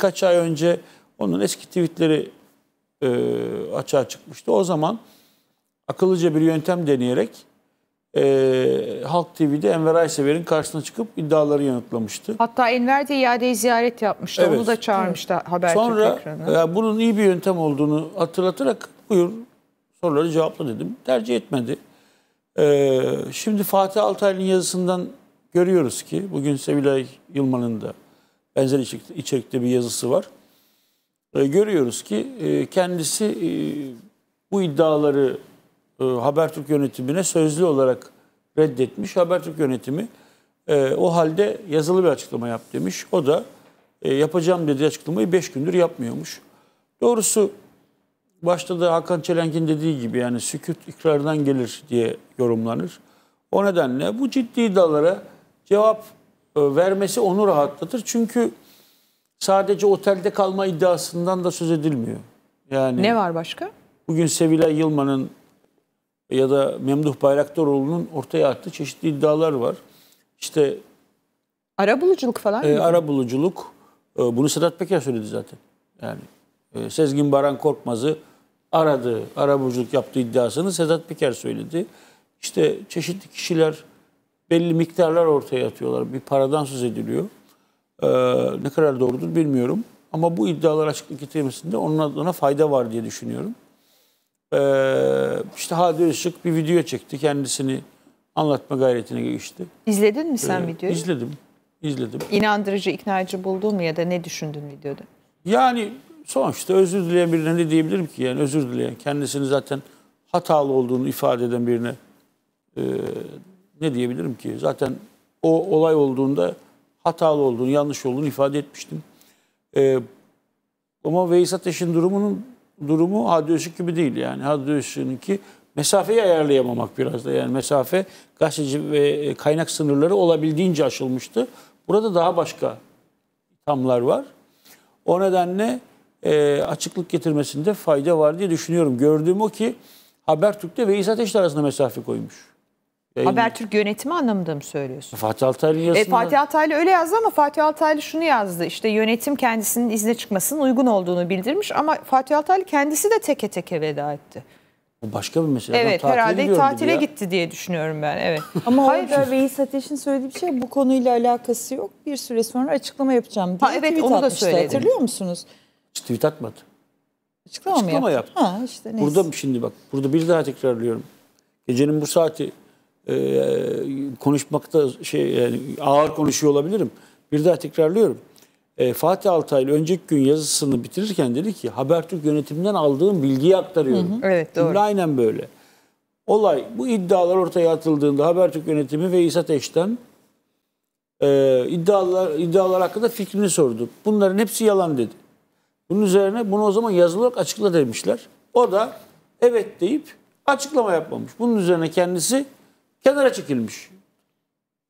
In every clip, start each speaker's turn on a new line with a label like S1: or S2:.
S1: birkaç ay önce onun eski tweetleri e, açığa çıkmıştı. O zaman akıllıca bir yöntem deneyerek e, Halk TV'de Enver Aysever'in karşısına çıkıp iddiaları yanıtlamıştı.
S2: Hatta Enver de iadeyi ziyaret yapmıştı. Evet. Onu da çağırmıştı evet. Habertürk Sonra
S1: E, bunun iyi bir yöntem olduğunu hatırlatarak buyur soruları cevapla dedim. Tercih etmedi. E, şimdi Fatih Altaylı'nın yazısından görüyoruz ki bugün Sevilay Yılman'ın da benzer içerikte bir yazısı var. E, görüyoruz ki e, kendisi e, bu iddiaları Habertürk yönetimine sözlü olarak reddetmiş. Habertürk yönetimi o halde yazılı bir açıklama yap demiş. O da yapacağım dediği açıklamayı 5 gündür yapmıyormuş. Doğrusu başta da Hakan Çelenk'in dediği gibi yani sükut ikrardan gelir diye yorumlanır. O nedenle bu ciddi iddialara cevap e, vermesi onu rahatlatır. Çünkü sadece otelde kalma iddiasından da söz edilmiyor. Yani Ne var başka? Bugün Sevilay Yılmaz'ın ya da Memduh Bayraktaroğlu'nun ortaya attığı çeşitli iddialar var. İşte
S2: ara buluculuk falan e, mı? Ara
S1: buluculuk. E, bunu Sedat Peker söyledi zaten. Yani e, Sezgin Baran Korkmaz'ı aradı, ara buluculuk yaptığı iddiasını Sedat Peker söyledi. İşte çeşitli kişiler belli miktarlar ortaya atıyorlar. Bir paradan söz ediliyor. Ee, ne kadar doğrudur bilmiyorum. Ama bu iddialar açıklık getirmesinde onun adına fayda var diye düşünüyorum. Ee, işte Hadi Işık bir video çekti. Kendisini anlatma gayretine geçti.
S2: İzledin mi sen ee, videoyu?
S1: İzledim. İzledim.
S2: İnandırıcı, iknayıcı buldun mu ya da ne düşündün videoda?
S1: Yani sonuçta özür dileyen birine ne diyebilirim ki? Yani özür dileyen, kendisini zaten hatalı olduğunu ifade eden birine e, ne diyebilirim ki? Zaten o olay olduğunda hatalı olduğunu, yanlış olduğunu ifade etmiştim. Ee, ama Veys Ateş'in durumunun durumu Hadi Öztürk gibi değil yani. Hadi Öztürk'ünki mesafeyi ayarlayamamak biraz da yani mesafe gazeteci ve e, kaynak sınırları olabildiğince aşılmıştı. Burada daha başka tamlar var. O nedenle e, açıklık getirmesinde fayda var diye düşünüyorum. Gördüğüm o ki Habertürk'te Veys Ateş'le arasında mesafe koymuş. Yayın... Habertürk
S2: yönetimi anlamında mı
S1: söylüyorsun? Fatih Altaylı yazısında... E, Fatih
S2: Altaylı öyle yazdı ama Fatih Altaylı şunu yazdı. İşte yönetim kendisinin izne çıkmasının uygun olduğunu bildirmiş ama Fatih Altaylı kendisi de teke teke veda etti. Bu başka bir mesele. Evet herhalde tatile gitti diye düşünüyorum ben. Evet. Ama orada Reis Ateş'in söylediği bir şey bu konuyla alakası yok. Bir süre sonra açıklama yapacağım diye ha, evet, tweet onu da söyledi. Hatırlıyor musunuz? Hiç tweet atmadı. Açıklama, açıklama yaptı. yaptı. Ha, işte neyse.
S1: Burada şimdi bak burada bir daha tekrarlıyorum. Gecenin bu saati e, konuşmakta şey yani ağır konuşuyor olabilirim. Bir daha tekrarlıyorum. E, Fatih Altaylı önceki gün yazısını bitirirken dedi ki Habertürk yönetiminden aldığım bilgiyi aktarıyorum. Hı hı. Evet doğru. aynen böyle. Olay bu iddialar ortaya atıldığında Habertürk yönetimi ve İsa Teş'ten e, iddialar, iddialar hakkında fikrini sordu. Bunların hepsi yalan dedi. Bunun üzerine bunu o zaman yazılı olarak açıkla demişler. O da evet deyip açıklama yapmamış. Bunun üzerine kendisi kenara çekilmiş.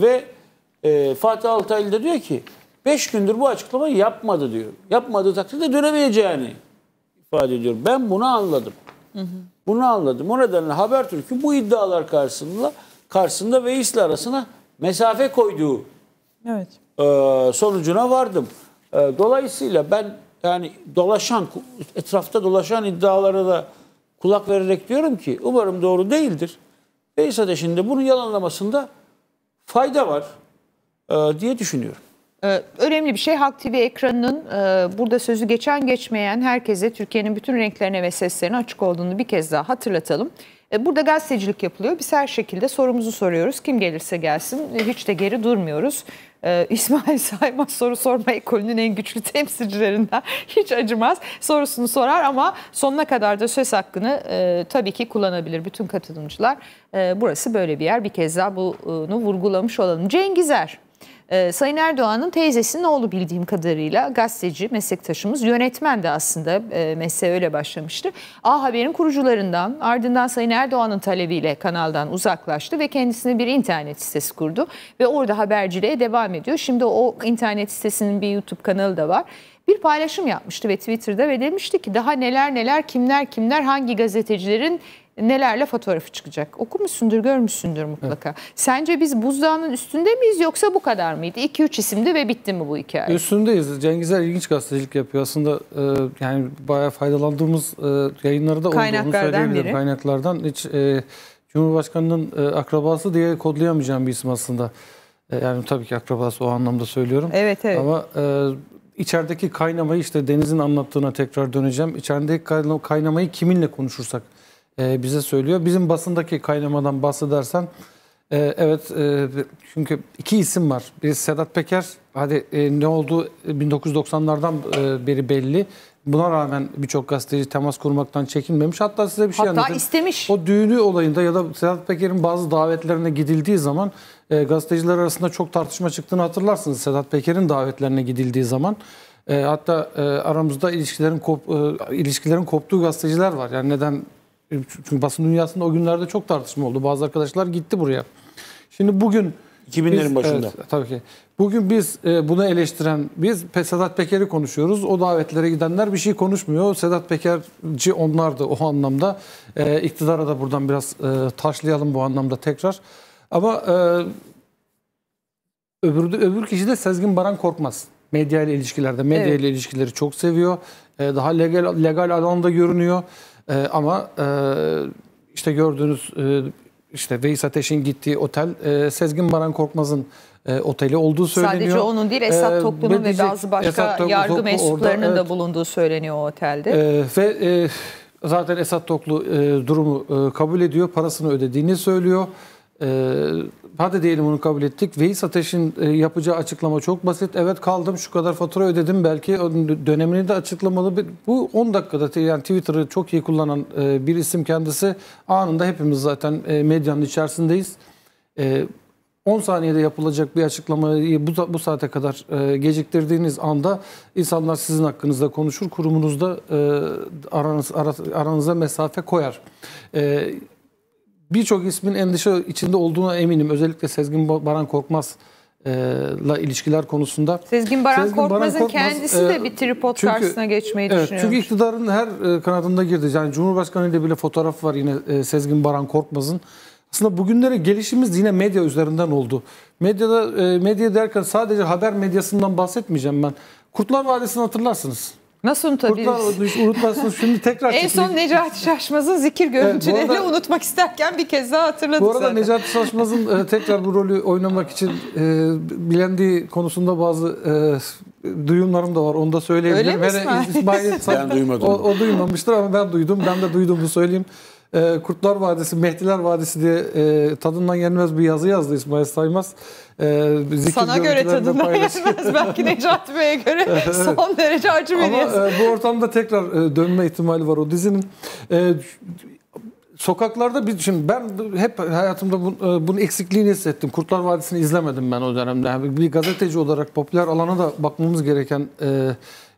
S1: Ve e, Fatih Altaylı da diyor ki 5 gündür bu açıklamayı yapmadı diyor. Yapmadığı takdirde dönemeyeceğini ifade ediyor. Ben bunu anladım. Hı hı. Bunu anladım. O nedenle Habertürk'ün bu iddialar karşısında karşısında ve İSL arasına mesafe koyduğu evet. e, sonucuna vardım. E, dolayısıyla ben yani dolaşan, etrafta dolaşan iddialara da kulak vererek diyorum ki umarım doğru değildir. Beyza de şimdi bunun yalanlamasında fayda var e, diye düşünüyorum.
S2: Ee, önemli bir şey Halk TV ekranının e, burada sözü geçen geçmeyen herkese Türkiye'nin bütün renklerine ve seslerine açık olduğunu bir kez daha hatırlatalım. E, burada gazetecilik yapılıyor. Biz her şekilde sorumuzu soruyoruz. Kim gelirse gelsin e, hiç de geri durmuyoruz. Ee, İsmail Sayma soru sorma ekolünün en güçlü temsilcilerinden hiç acımaz. Sorusunu sorar ama sonuna kadar da söz hakkını e, tabii ki kullanabilir bütün katılımcılar. E, burası böyle bir yer. Bir kez daha bunu vurgulamış olalım. Cengizer ee, Sayın Erdoğan'ın teyzesinin oğlu bildiğim kadarıyla gazeteci, meslektaşımız, yönetmen de aslında e, mesleğe öyle başlamıştı. A Haber'in kurucularından ardından Sayın Erdoğan'ın talebiyle kanaldan uzaklaştı ve kendisine bir internet sitesi kurdu. Ve orada haberciliğe devam ediyor. Şimdi o internet sitesinin bir YouTube kanalı da var bir paylaşım yapmıştı ve Twitter'da ve demişti ki daha neler neler kimler kimler hangi gazetecilerin nelerle fotoğrafı çıkacak. Okumuşsundur, görmüşsündür mutlaka. Evet. Sence biz buzdağının üstünde miyiz yoksa bu kadar mıydı? 2-3 isimdi ve bitti mi bu hikaye?
S3: Üstündeyiz. Cengizler ilginç gazetecilik yapıyor. Aslında e, yani bayağı faydalandığımız e, yayınları da kaynaklardan biri. Kaynaklardan hiç e, Cumhurbaşkanı'nın e, akrabası diye kodlayamayacağım bir isim aslında. E, yani tabii ki akrabası o anlamda söylüyorum. Evet, evet. Ama e, içerideki kaynamayı işte Deniz'in anlattığına tekrar döneceğim. İçerideki kaynamayı kiminle konuşursak e, bize söylüyor. Bizim basındaki kaynamadan bahsedersen e, evet e, çünkü iki isim var. Birisi Sedat Peker hadi ne oldu 1990'lardan beri belli. Buna rağmen birçok gazeteci temas kurmaktan çekinmemiş. Hatta size bir şey Hatta anlatayım. istemiş. O düğünü olayında ya da Sedat Peker'in bazı davetlerine gidildiği zaman e, gazeteciler arasında çok tartışma çıktığını hatırlarsınız. Sedat Peker'in davetlerine gidildiği zaman. E, hatta e, aramızda ilişkilerin kop, e, ilişkilerin koptuğu gazeteciler var. Yani neden e, çünkü basın dünyasında o günlerde çok tartışma oldu. Bazı arkadaşlar gitti buraya. Şimdi bugün 2000'lerin biz, başında. Evet, tabii ki. Bugün biz e, bunu eleştiren biz Sedat Peker'i konuşuyoruz. O davetlere gidenler bir şey konuşmuyor. Sedat Pekerci onlardı o anlamda. E, iktidara da buradan biraz e, taşlayalım bu anlamda tekrar. Ama e, öbür, öbür kişi de Sezgin Baran Korkmaz. Medya ile ilişkilerde. Medya ile evet. ilişkileri çok seviyor. E, daha legal, legal alanda görünüyor. E, ama e, işte gördüğünüz e, işte Veys Ateş'in gittiği otel e, Sezgin Baran Korkmaz'ın e, oteli olduğu söyleniyor. Sadece onun değil Esat ee, Toklu'nun e, ve bazı başka Esat Toklu, yargı mensuplarının orada, da evet.
S2: bulunduğu söyleniyor o otelde. E,
S3: ve e, zaten Esat Toklu e, durumu e, kabul ediyor, parasını ödediğini söylüyor. Ee, hadi diyelim onu kabul ettik. Veys Ateş'in e, yapacağı açıklama çok basit. Evet kaldım şu kadar fatura ödedim belki dönemini de açıklamalı. Bu 10 dakikada yani Twitter'ı çok iyi kullanan e, bir isim kendisi. Anında hepimiz zaten e, medyanın içerisindeyiz. 10 saniyede yapılacak bir açıklamayı bu, bu saate kadar e, geciktirdiğiniz anda insanlar sizin hakkınızda konuşur, kurumunuzda e, aranız, aranıza mesafe koyar. E, birçok ismin endişe içinde olduğuna eminim. Özellikle Sezgin Baran Korkmaz'la e, ilişkiler konusunda. Sezgin Baran Sezgin Korkmaz'ın Baran Korkmaz, kendisi de bir
S2: tripod çünkü, karşısına geçmeyi evet, düşünüyor. Çünkü
S3: iktidarın her e, kanadında girdi. Yani Cumhurbaşkanı ile bile fotoğraf var yine e, Sezgin Baran Korkmaz'ın. Aslında bugünlere gelişimiz yine medya üzerinden oldu. Medyada medya derken sadece haber medyasından bahsetmeyeceğim ben. Kurtlar Vadisi'ni hatırlarsınız.
S2: Nasıl unutabiliriz? Unutmazsınız. Şimdi tekrar En son Necati Şaşmaz'ın zikir görüntüleriyle evet, unutmak isterken bir kez daha hatırladık Bu arada zaten. Necati Şaşmaz'ın e,
S3: tekrar bu rolü oynamak için e, bilendiği konusunda bazı e, duyumlarım da var. Onu da söyleyebilirim. Öyle mi İsmail? İsmail ben duymadım. O, o duymamıştır ama ben duydum. Ben de duyduğumu söyleyeyim e, Kurtlar Vadisi, Mehdiler Vadisi diye e, tadından yenmez bir yazı yazdı İsmail Saymaz. E, Sana göre tadından yenmez. Belki
S2: Necat Bey'e göre evet. son derece acı bir yazı. E,
S3: bu ortamda tekrar e, dönme ihtimali var o dizinin. E, sokaklarda bir şimdi ben hep hayatımda bu, e, bunun eksikliğini hissettim. Kurtlar Vadisi'ni izlemedim ben o dönemde. Yani bir gazeteci olarak popüler alana da bakmamız gereken e,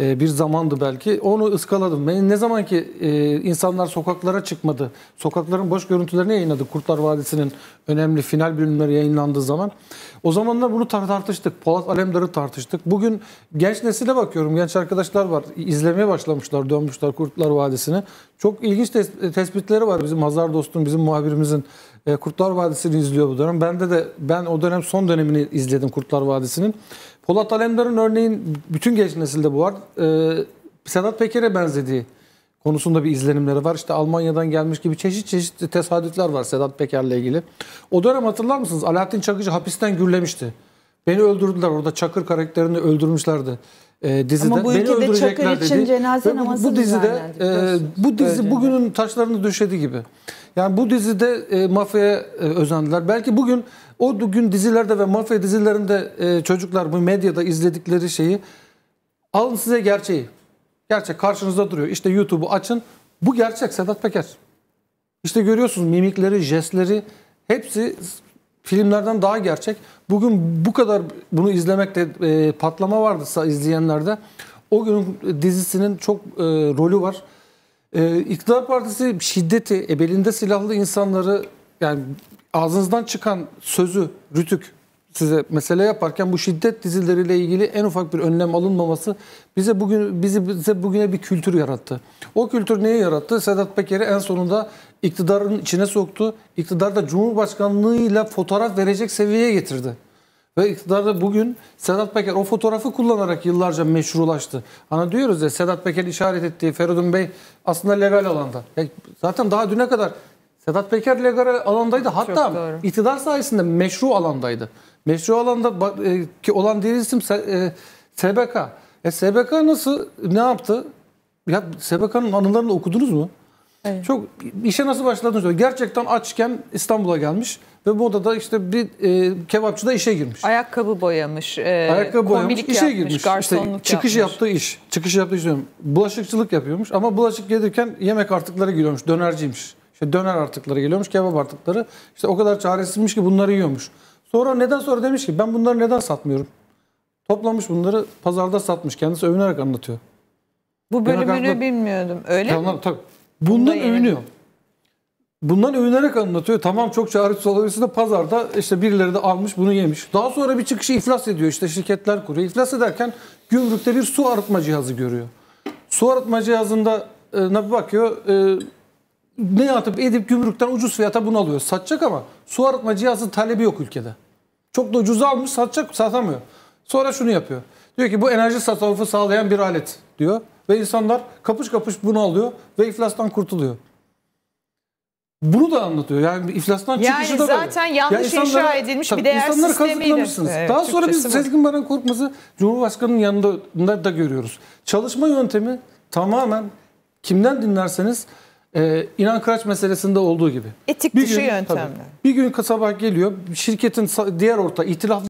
S3: e, bir zamandı belki. Onu ıskaladım. Ben ne zaman ki e, insanlar sokaklara çıkmadı, sokakların boş görüntülerini yayınladı. Kurtlar Vadisi'nin önemli final bölümleri yayınlandığı zaman. O zamanlar bunu tartıştık. Polat Alemdar'ı tartıştık. Bugün genç nesile bakıyorum. Genç arkadaşlar var. İzlemeye başlamışlar, dönmüşler Kurtlar Vadisi'ni. Çok ilginç tespitleri var bizim Hazar dostum, bizim muhabirimizin. E, Kurtlar Vadisi'ni izliyor bu dönem. Bende de ben o dönem son dönemini izledim Kurtlar Vadisi'nin. Polat Alemdar'ın örneğin bütün genç nesilde bu var. Ee, Sedat Peker'e benzediği konusunda bir izlenimleri var. İşte Almanya'dan gelmiş gibi çeşit çeşit tesadüfler var Sedat Peker'le ilgili. O dönem hatırlar mısınız? Alaaddin Çakıcı hapisten gürlemişti. Beni öldürdüler orada Çakır karakterini öldürmüşlerdi e, dizide. Ama bu Beni Çakır için dedi. cenaze namazı bu, bu dizide e, bu dizi Öyle. bugünün taşlarını döşedi gibi. Yani bu dizide e, mafyaya e, özendiler. Belki bugün o gün dizilerde ve mafya dizilerinde e, çocuklar bu medyada izledikleri şeyi alın size gerçeği. Gerçek karşınızda duruyor. İşte YouTube'u açın. Bu gerçek Sedat Peker. İşte görüyorsunuz mimikleri, jestleri hepsi filmlerden daha gerçek. Bugün bu kadar bunu izlemekte e, patlama vardı izleyenlerde. O günün dizisinin çok e, rolü var. Ee, iktidar Partisi şiddeti, ebelinde silahlı insanları yani ağzınızdan çıkan sözü Rütük size mesele yaparken bu şiddet dizileriyle ilgili en ufak bir önlem alınmaması bize bugün bizi bize bugüne bir kültür yarattı. O kültür neyi yarattı? Sedat Peker'i en sonunda iktidarın içine soktu. İktidar Cumhurbaşkanlığıyla fotoğraf verecek seviyeye getirdi. Ve iktidarda bugün Sedat Peker o fotoğrafı kullanarak yıllarca meşrulaştı. Ana hani diyoruz ya Sedat Peker işaret ettiği Feridun Bey aslında legal alanda. Ya zaten daha düne kadar Sedat Peker legal alandaydı. Hatta iktidar sayesinde meşru alandaydı. Meşru alanda e, ki olan diğer isim SBK. E SBK e, nasıl ne yaptı? Ya SBK'nın anılarını okudunuz mu? Evet. Çok işe nasıl başladığını söylüyor. Gerçekten açken İstanbul'a gelmiş ve bu odada işte bir e, kebapçıda işe
S2: girmiş. Ayakkabı boyamış, e, Ayakkabı boyamış, işe yapmış, girmiş. garsonluk çıkış yapmış. yaptığı
S3: iş, çıkış yaptığı iş diyorum. Bulaşıkçılık yapıyormuş ama bulaşık gelirken yemek artıkları geliyormuş. dönerciymiş. İşte döner artıkları geliyormuş, kebap artıkları. İşte o kadar çaresizmiş ki bunları yiyormuş. Sonra neden sonra demiş ki ben bunları neden satmıyorum? Toplamış bunları pazarda satmış. Kendisi övünerek anlatıyor. Bu bölümünü
S2: bilmiyordum. Öyle ya, mi?
S3: Tabii. Bundan övünüyor. Bundan övünerek anlatıyor. Tamam çok çaresiz olabilirsin de pazarda işte birileri de almış bunu yemiş. Daha sonra bir çıkışı iflas ediyor. işte şirketler kuruyor. İflas ederken gümrükte bir su arıtma cihazı görüyor. Su arıtma cihazında e, ne bakıyor? E, ne yatıp edip gümrükten ucuz fiyata bunu alıyor. Satacak ama su arıtma cihazı talebi yok ülkede. Çok da ucuz almış satacak satamıyor. Sonra şunu yapıyor. Diyor ki bu enerji tasarrufu sağlayan bir alet diyor. Ve insanlar kapış kapış bunu alıyor ve iflastan kurtuluyor. Bunu da anlatıyor. Yani iflastan yani çıkışı da böyle. Yani zaten yanlış ya inşa edilmiş bir değer insanları sistemiydi. Evet, Daha sonra biz Sezgin Baran Korkmaz'ı Cumhurbaşkanı'nın yanında da görüyoruz. Çalışma yöntemi tamamen kimden dinlerseniz e, inan kıraç meselesinde olduğu gibi. Etik bir dışı gün, yöntemler. Tabii, bir gün sabah geliyor şirketin diğer orta itilaf